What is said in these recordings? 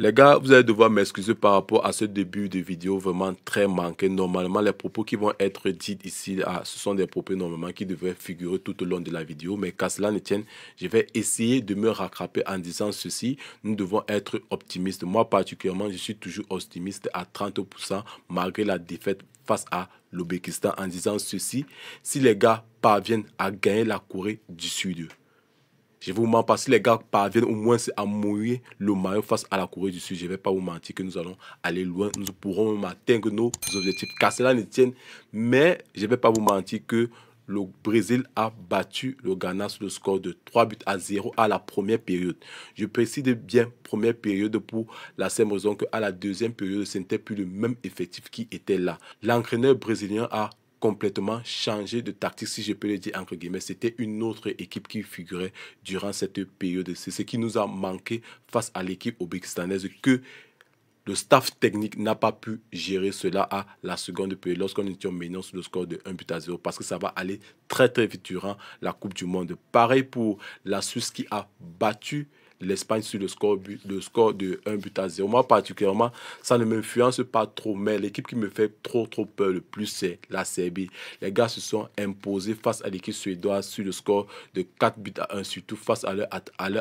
Les gars, vous allez devoir m'excuser par rapport à ce début de vidéo vraiment très manqué. Normalement, les propos qui vont être dits ici, ah, ce sont des propos normalement qui devraient figurer tout au long de la vidéo. Mais qu'à cela ne tienne, je vais essayer de me rattraper en disant ceci. Nous devons être optimistes. Moi particulièrement, je suis toujours optimiste à 30% malgré la défaite face à l'Ouzbékistan en disant ceci. Si les gars parviennent à gagner la Corée du Sud, je vais vous pas, si les gars parviennent au moins à mouiller le maillot face à la Corée du Sud, je ne vais pas vous mentir que nous allons aller loin. Nous pourrons atteindre nos objectifs, car cela ne tienne. Mais je ne vais pas vous mentir que le Brésil a battu le Ghana sur le score de 3 buts à 0 à la première période. Je précise bien première période pour la même raison qu'à la deuxième période, ce n'était plus le même effectif qui était là. L'entraîneur brésilien a complètement changé de tactique, si je peux le dire entre guillemets. C'était une autre équipe qui figurait durant cette période. C'est ce qui nous a manqué face à l'équipe ouzbékistanaise que le staff technique n'a pas pu gérer cela à la seconde période lorsqu'on était menant sur le score de 1 but à 0 parce que ça va aller très très vite durant la Coupe du Monde. Pareil pour la Suisse qui a battu l'Espagne sur le score, but, score de 1 but à 0. Moi, particulièrement, ça ne m'influence pas trop, mais l'équipe qui me fait trop, trop peur le plus, c'est la Serbie. Les gars se sont imposés face à l'équipe suédoise sur le score de 4 buts à 1, surtout face à leur,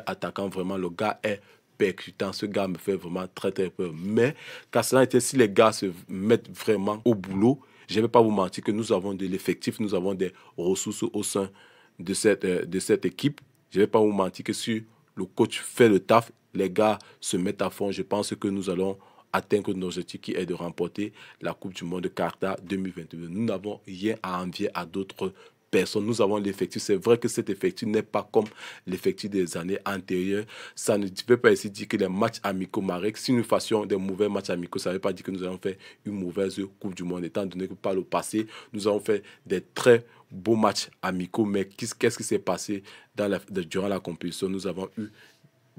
attaquant. Vraiment, le gars est percutant. Ce gars me fait vraiment très, très peur. Mais, car cela était, si les gars se mettent vraiment au boulot, je ne vais pas vous mentir que nous avons de l'effectif, nous avons des ressources au sein de cette, euh, de cette équipe. Je ne vais pas vous mentir que sur le coach fait le taf, les gars se mettent à fond. Je pense que nous allons atteindre nos objectifs qui est de remporter la Coupe du Monde de Carta 2022. Nous n'avons rien à envier à d'autres personne Nous avons l'effectif. C'est vrai que cet effectif n'est pas comme l'effectif des années antérieures. Ça ne veut pas ici dire que les matchs amicaux Marek, si nous fassions des mauvais matchs amicaux, ça ne veut pas dire que nous allons faire une mauvaise Coupe du Monde, étant donné que par le passé, nous avons fait des très beaux matchs amicaux. Mais qu'est-ce qui s'est passé dans la, durant la compétition Nous avons eu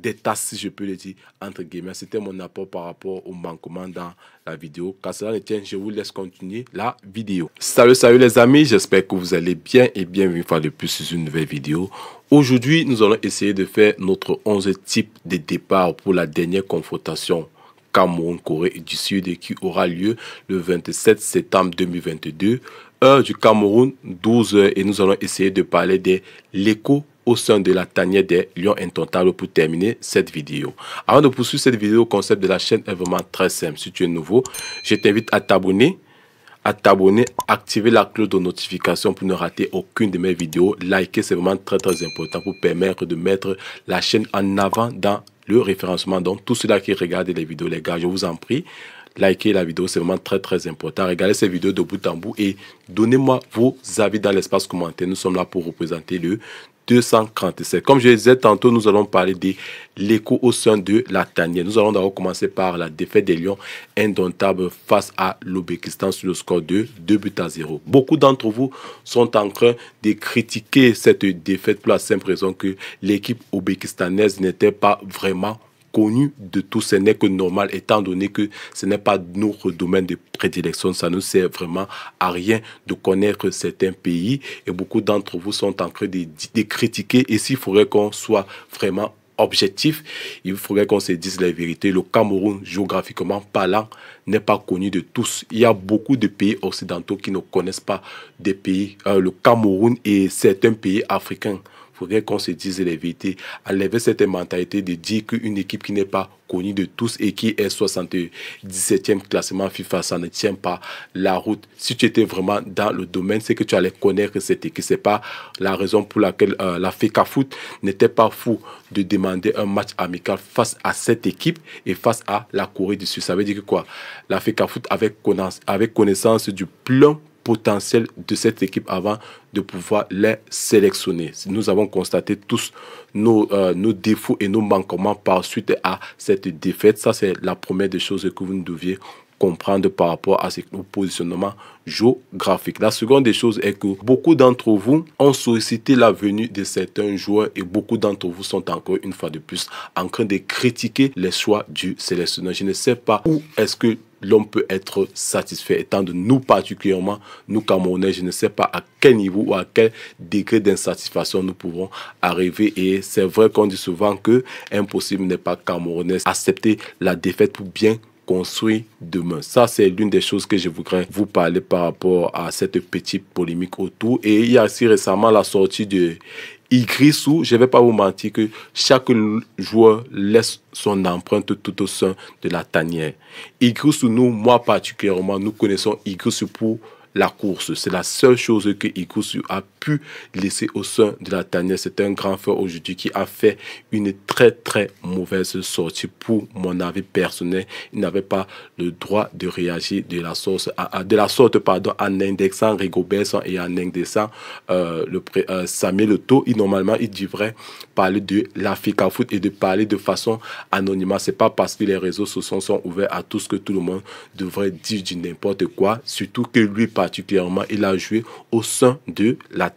des tasses, si je peux le dire, entre guillemets. C'était mon apport par rapport au manquement dans la vidéo. Car cela ne tient, je vous laisse continuer la vidéo. Salut, salut les amis, j'espère que vous allez bien et bienvenue une fois de plus sur une nouvelle vidéo. Aujourd'hui, nous allons essayer de faire notre 11 type de départ pour la dernière confrontation. Cameroun-Corée du Sud qui aura lieu le 27 septembre 2022, heure du Cameroun, 12h. Et nous allons essayer de parler des l'écho au sein de la tanière des lions intentables pour terminer cette vidéo. Avant de poursuivre cette vidéo, le concept de la chaîne est vraiment très simple. Si tu es nouveau, je t'invite à t'abonner à t'abonner, activer la cloche de notification pour ne rater aucune de mes vidéos. Likez, c'est vraiment très très important pour permettre de mettre la chaîne en avant dans le référencement. Donc, tous ceux-là qui regardent les vidéos, les gars, je vous en prie, likez la vidéo, c'est vraiment très très important. Regardez ces vidéos de bout en bout et donnez-moi vos avis dans l'espace commentaire. Nous sommes là pour représenter le 247. Comme je le disais tantôt, nous allons parler de l'écho au sein de la tanière. Nous allons d'abord commencer par la défaite des Lions indomptables face à l'Ouzbékistan sur le score de 2 buts à 0. Beaucoup d'entre vous sont en train de critiquer cette défaite pour la simple raison que l'équipe ouzbékistanaise n'était pas vraiment connu de tous, ce n'est que normal, étant donné que ce n'est pas notre domaine de prédilection. Ça ne sert vraiment à rien de connaître certains pays. Et beaucoup d'entre vous sont en train de, critiquer. Et s'il faudrait qu'on soit vraiment objectif, il faudrait qu'on se dise la vérité. Le Cameroun, géographiquement parlant, n'est pas connu de tous. Il y a beaucoup de pays occidentaux qui ne connaissent pas des pays, euh, le Cameroun et certains pays africains faudrait qu'on se dise les vérités, enlever cette mentalité de dire qu'une équipe qui n'est pas connue de tous et qui est 77e classement FIFA, ça ne tient pas la route. Si tu étais vraiment dans le domaine, c'est que tu allais connaître cette équipe. C'est pas la raison pour laquelle euh, la FECA Foot n'était pas fou de demander un match amical face à cette équipe et face à la Corée du Sud. Ça veut dire quoi La FECA Foot avec avait connaissance du plan potentiel de cette équipe avant de pouvoir les sélectionner. Nous avons constaté tous nos, euh, nos défauts et nos manquements par suite à cette défaite. Ça, c'est la première des choses que vous deviez comprendre par rapport à ce positionnement géographique. La seconde des choses est que beaucoup d'entre vous ont sollicité la venue de certains joueurs et beaucoup d'entre vous sont encore une fois de plus en train de critiquer les choix du sélectionneur. Je ne sais pas où est-ce que l'on peut être satisfait. Étant de nous particulièrement, nous Camerounais, je ne sais pas à quel niveau ou à quel degré d'insatisfaction nous pouvons arriver. Et c'est vrai qu'on dit souvent que impossible n'est pas Camerounais. Accepter la défaite pour bien construire demain. Ça, c'est l'une des choses que je voudrais vous parler par rapport à cette petite polémique autour. Et il y a aussi récemment la sortie de écrit je ne vais pas vous mentir que chaque joueur laisse son empreinte tout au sein de la tanière. Igrisou nous, moi particulièrement, nous connaissons écrit pour la course. C'est la seule chose que Igrissou a pu laisser au sein de la tanière. C'est un grand frère aujourd'hui qui a fait une très très mauvaise sortie pour mon avis personnel. Il n'avait pas le droit de réagir de la sorte, de la sorte pardon, en indexant Rigobertson et en indexant euh, le euh, Samuel Il, normalement, il devrait parler de l'Africa Foot et de parler de façon anonyme. C'est pas parce que les réseaux sociaux sont ouverts à tout ce que tout le monde devrait dire du n'importe quoi. Surtout que lui particulièrement, il a joué au sein de la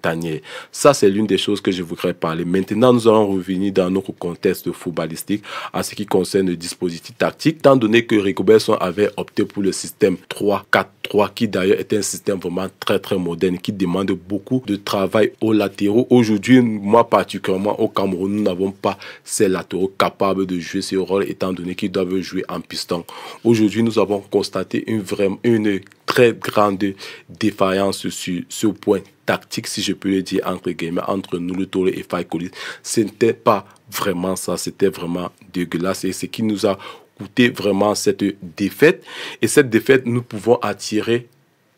ça, c'est l'une des choses que je voudrais parler. Maintenant, nous allons revenir dans notre contexte footballistique à ce qui concerne le dispositif tactique, tant donné que Rigobertson avait opté pour le système 3-4 qui d'ailleurs est un système vraiment très très moderne, qui demande beaucoup de travail aux latéraux. Aujourd'hui, moi particulièrement au Cameroun, nous n'avons pas ces latéraux capables de jouer ce rôle, étant donné qu'ils doivent jouer en piston. Aujourd'hui, nous avons constaté une, vraie, une très grande défaillance sur ce point tactique, si je peux le dire, entre guillemets, entre nous, le et Faikolis. Ce n'était pas vraiment ça, c'était vraiment dégueulasse. Et ce qui nous a coûté vraiment cette défaite. Et cette défaite, nous pouvons attirer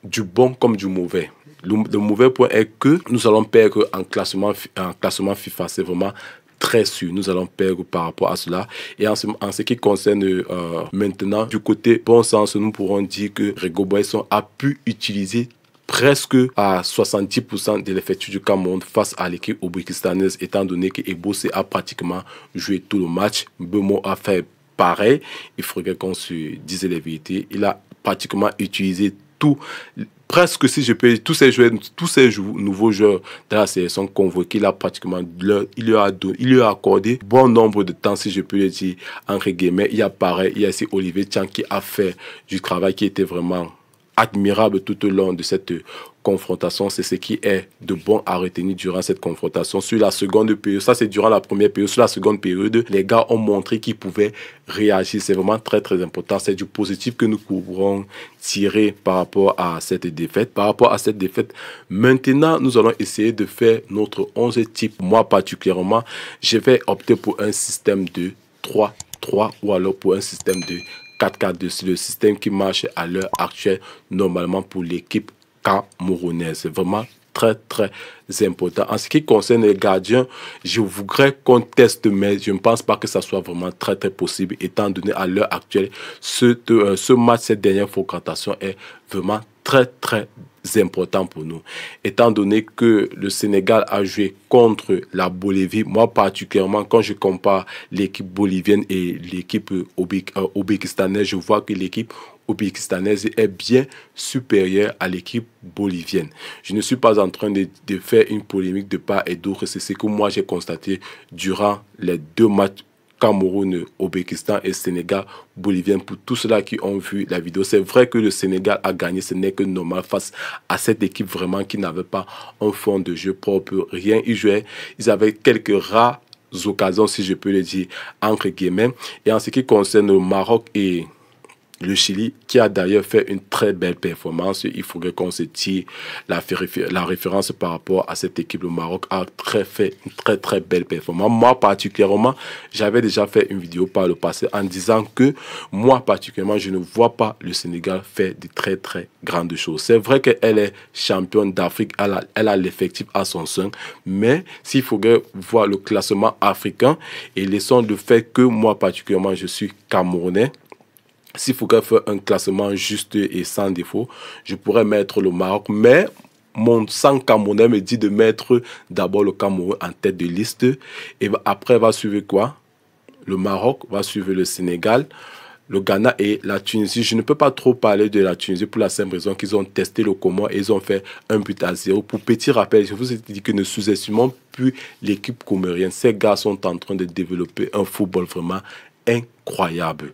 du bon comme du mauvais. Le, mauvais point est que nous allons perdre en classement, en classement FIFA. C'est vraiment très sûr. Nous allons perdre par rapport à cela. Et en ce, qui concerne euh, maintenant, du côté bon sens, nous pourrons dire que Rego Boisson a pu utiliser presque à 70% de l'effectif du Cameroun face à l'équipe ouzbékistanaise, étant donné que a pratiquement joué tout le match. Bemo a fait pareil, il faudrait qu'on se dise les vérité. Il a pratiquement utilisé tout, presque si je peux tous ces joueurs, tous ces nouveaux joueurs dans la sont convoqués, il a pratiquement, il, lui a il lui a accordé bon nombre de temps, si je peux le dire, entre guillemets. Il y a pareil, il y a aussi Olivier Tian qui a fait du travail qui était vraiment admirable tout au long de cette confrontation. C'est ce qui est de bon à retenir durant cette confrontation. Sur la seconde période, ça c'est durant la première période, sur la seconde période, les gars ont montré qu'ils pouvaient réagir. C'est vraiment très très important. C'est du positif que nous pourrons tirer par rapport à cette défaite. Par rapport à cette défaite, maintenant nous allons essayer de faire notre 11 type. Moi particulièrement, je vais opter pour un système de 3-3 ou alors pour un système de 4-4-2. C'est le système qui marche à l'heure actuelle normalement pour l'équipe camerounaise. C'est vraiment très, très important. En ce qui concerne les gardiens, je voudrais qu'on teste, mais je ne pense pas que ça soit vraiment très, très possible, étant donné à l'heure actuelle, ce, euh, ce match, cette dernière fréquentation est vraiment très très important pour nous. Étant donné que le Sénégal a joué contre la Bolivie, moi particulièrement, quand je compare l'équipe bolivienne et l'équipe ouzbékistanaise, euh, je vois que l'équipe ouzbékistanaise est bien supérieure à l'équipe bolivienne. Je ne suis pas en train de, de faire une polémique de part et d'autre. C'est ce que moi j'ai constaté durant les deux matchs Cameroun, Obékistan et Sénégal bolivien. Pour tous ceux-là qui ont vu la vidéo, c'est vrai que le Sénégal a gagné, ce n'est que normal face à cette équipe vraiment qui n'avait pas un fond de jeu propre, rien. Ils jouaient, ils avaient quelques rares occasions, si je peux le dire, entre guillemets. Et en ce qui concerne le Maroc et le Chili, qui a d'ailleurs fait une très belle performance, il faudrait qu'on se tire la, référence par rapport à cette équipe. Le Maroc a très fait une très très belle performance. Moi particulièrement, j'avais déjà fait une vidéo par le passé en disant que moi particulièrement, je ne vois pas le Sénégal faire de très très grandes choses. C'est vrai qu'elle est championne d'Afrique, elle a l'effectif à son sein, mais s'il faudrait voir le classement africain et laissons le fait que moi particulièrement, je suis camerounais s'il faut faire un classement juste et sans défaut, je pourrais mettre le Maroc, mais mon sang camerounais me dit de mettre d'abord le Cameroun en tête de liste et après va suivre quoi Le Maroc, va suivre le Sénégal, le Ghana et la Tunisie. Je ne peux pas trop parler de la Tunisie pour la simple raison qu'ils ont testé le Comor et ils ont fait un but à zéro. Pour petit rappel, je vous ai dit que ne sous-estimons plus l'équipe comorienne. Ces gars sont en train de développer un football vraiment incroyable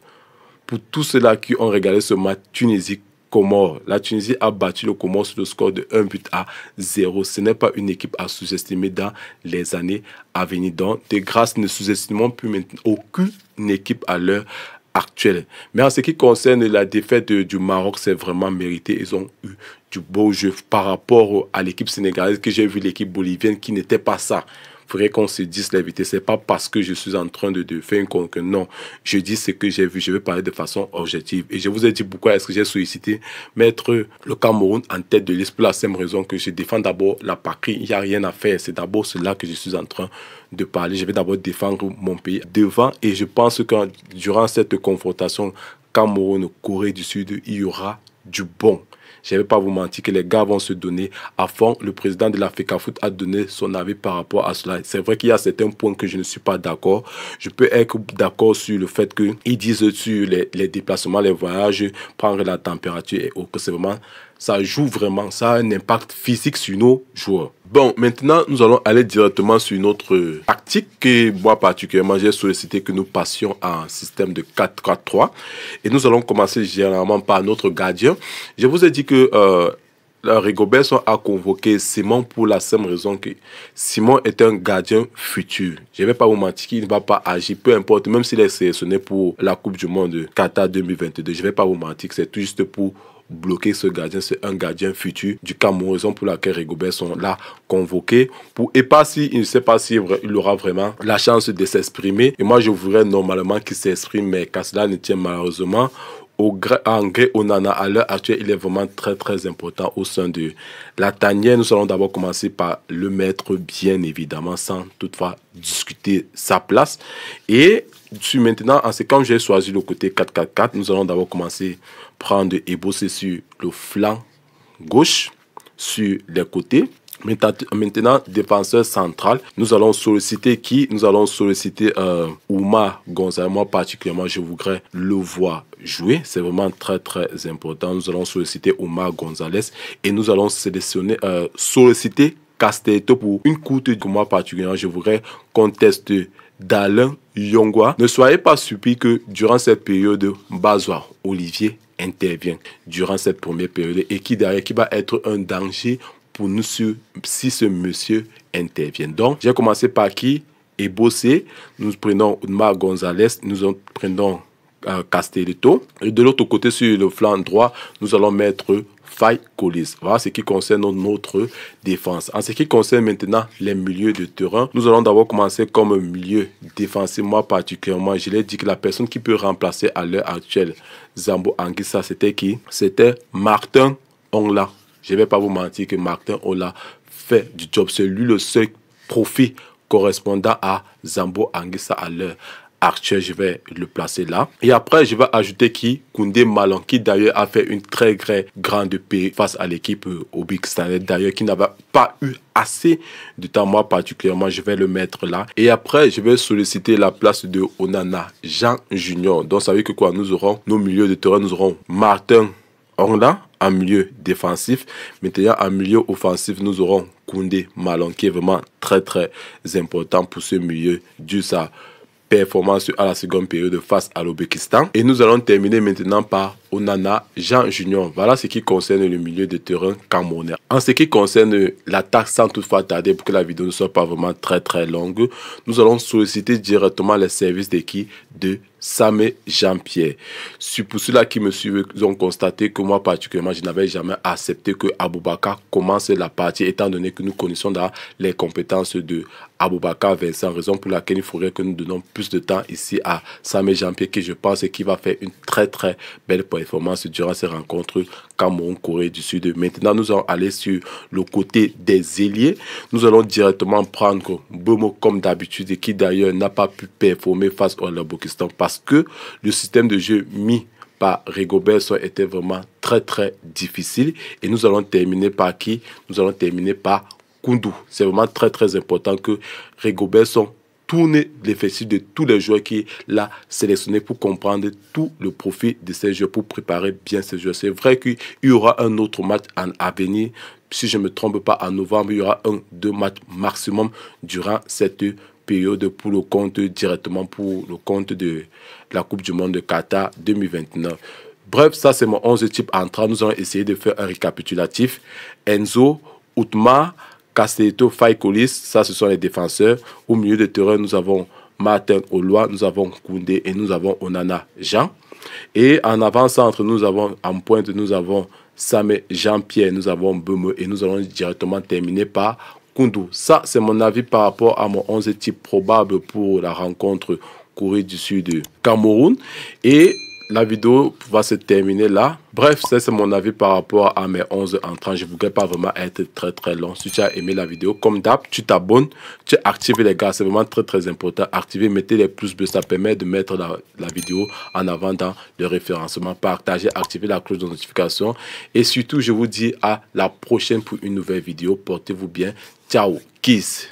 pour tous ceux-là qui ont régalé ce match Tunisie. comore La Tunisie a battu le Comores sur le score de 1 but à 0. Ce n'est pas une équipe à sous-estimer dans les années à venir. Donc, de grâce, ne sous-estimons plus maintenant aucune équipe à l'heure actuelle. Mais en ce qui concerne la défaite du Maroc, c'est vraiment mérité. Ils ont eu du beau jeu par rapport à l'équipe sénégalaise que j'ai vu, l'équipe bolivienne qui n'était pas ça faudrait qu'on se dise la vérité. C'est pas parce que je suis en train de, faire une conque. Non, je dis ce que j'ai vu. Je vais parler de façon objective. Et je vous ai dit pourquoi est-ce que j'ai sollicité mettre le Cameroun en tête de liste pour la même raison que je défends d'abord la patrie. Il n'y a rien à faire. C'est d'abord cela que je suis en train de parler. Je vais d'abord défendre mon pays devant. Et je pense que durant cette confrontation Cameroun, Corée du Sud, il y aura du bon. Je ne vais pas vous mentir que les gars vont se donner à fond. Le président de la foot a donné son avis par rapport à cela. C'est vrai qu'il y a certains points que je ne suis pas d'accord. Je peux être d'accord sur le fait qu'ils disent sur les, les déplacements, les voyages, prendre la température et autres. C'est vraiment ça joue vraiment, ça a un impact physique sur nos joueurs. Bon, maintenant, nous allons aller directement sur notre tactique que moi particulièrement, j'ai sollicité que nous passions à un système de 4-4-3. Et nous allons commencer généralement par notre gardien. Je vous ai dit que... Euh, euh, Rigobertson a convoqué Simon pour la même raison que Simon est un gardien futur. Je ne vais pas vous mentir qu'il ne va pas agir, peu importe, même s'il est sélectionné pour la Coupe du Monde Qatar 2022. Je ne vais pas vous mentir c'est tout juste pour bloquer ce gardien. C'est un gardien futur du Cameroun, pour laquelle Rigobert sont là convoqué Pour, et pas si, il ne sait pas si il aura vraiment la chance de s'exprimer. Et moi, je voudrais normalement qu'il s'exprime, mais qu'à ne tient malheureusement au on nana à l'heure actuelle, il est vraiment très très important au sein de la tanière. Nous allons d'abord commencer par le mettre bien évidemment, sans toutefois discuter sa place. Et suis maintenant, en ce j'ai choisi le côté 4-4-4, nous allons d'abord commencer prendre et bosser sur le flanc gauche, sur les côtés. Maintenant, défenseur central, nous allons solliciter qui Nous allons solliciter euh, Omar Gonzalez. Moi, particulièrement, je voudrais le voir jouer. C'est vraiment très, très important. Nous allons solliciter Omar Gonzalez et nous allons sélectionner, euh, solliciter Castelletto pour une courte. Moi, particulièrement, je voudrais contester d'Alain Yongwa. Ne soyez pas surpris que durant cette période, bazoir Olivier intervient durant cette première période et qui derrière qui va être un danger pour nous si ce monsieur intervient. Donc, j'ai commencé par qui et bosser. Nous prenons Oudmar Gonzalez, nous prenons euh, Castelito. Et de l'autre côté, sur le flanc droit, nous allons mettre Faye Collis. Voilà ce qui concerne notre défense. En ce qui concerne maintenant les milieux de terrain, nous allons d'abord commencer comme milieu défensif. Moi particulièrement, je l'ai dit que la personne qui peut remplacer à l'heure actuelle Zambo Anguissa, c'était qui C'était Martin Ongla je ne vais pas vous mentir que Martin Ola fait du job. C'est lui le seul profit correspondant à Zambo Anguissa à l'heure actuelle. Je vais le placer là. Et après, je vais ajouter qui Koundé Malan, qui d'ailleurs a fait une très, grande paix face à l'équipe euh, au Big D'ailleurs, qui n'avait pas eu assez de temps. Moi, particulièrement, je vais le mettre là. Et après, je vais solliciter la place de Onana, Jean Junior. Donc, ça veut que quoi Nous aurons nos milieux de terrain, nous aurons Martin Ola milieu défensif. Maintenant, un milieu offensif, nous aurons Koundé Malon qui est vraiment très très important pour ce milieu à sa performance à la seconde période face à l'Ouzbékistan. Et nous allons terminer maintenant par Onana, Jean Junior. Voilà ce qui concerne le milieu de terrain camerounais. En ce qui concerne l'attaque, sans toutefois tarder pour que la vidéo ne soit pas vraiment très très longue, nous allons solliciter directement les services de qui De Samé Jean-Pierre. C'est pour cela qui me suivent, ils ont constaté que moi particulièrement, je n'avais jamais accepté que Aboubaka commence la partie, étant donné que nous connaissons les compétences de Aboubaka Vincent, raison pour laquelle il faudrait que nous donnons plus de temps ici à Samé Jean-Pierre, qui je pense qui va faire une très très belle partie. Performance durant ces rencontres Cameroun, Corée du Sud. Maintenant, nous allons aller sur le côté des ailiers. Nous allons directement prendre Bomo comme d'habitude, et qui d'ailleurs n'a pas pu performer face au Kazakhstan parce que le système de jeu mis par Rigobertson était vraiment très très difficile. Et nous allons terminer par qui Nous allons terminer par kundu C'est vraiment très très important que Rigobertson tourner l'effectif de tous les joueurs qui l'a sélectionné pour comprendre tout le profit de ces joueurs, pour préparer bien ces joueurs. C'est vrai qu'il y aura un autre match en venir. Si je ne me trompe pas, en novembre, il y aura un, deux matchs maximum durant cette période pour le compte directement pour le compte de la Coupe du Monde de Qatar 2029. Bref, ça c'est mon 11 type entrant. Nous allons essayer de faire un récapitulatif. Enzo, Outma, Castelletto, Faikolis, ça ce sont les défenseurs. Au milieu de terrain, nous avons Martin Oloa, nous avons Koundé et nous avons Onana Jean. Et en avant-centre, nous avons, en pointe, nous avons Samé Jean-Pierre, nous avons Beme et nous allons directement terminer par Koundou. Ça, c'est mon avis par rapport à mon 11 type probable pour la rencontre Corée du Sud-Cameroun. Et la vidéo va se terminer là. Bref, c'est mon avis par rapport à mes 11 entrants. Je ne voudrais pas vraiment être très très long. Si tu as aimé la vidéo, comme d'hab, tu t'abonnes, tu actives les gars. C'est vraiment très très important. Activez, mettez les pouces bleus. Ça permet de mettre la, vidéo en avant dans le référencement. Partagez, activez la cloche de notification. Et surtout, je vous dis à la prochaine pour une nouvelle vidéo. Portez-vous bien. Ciao, kiss.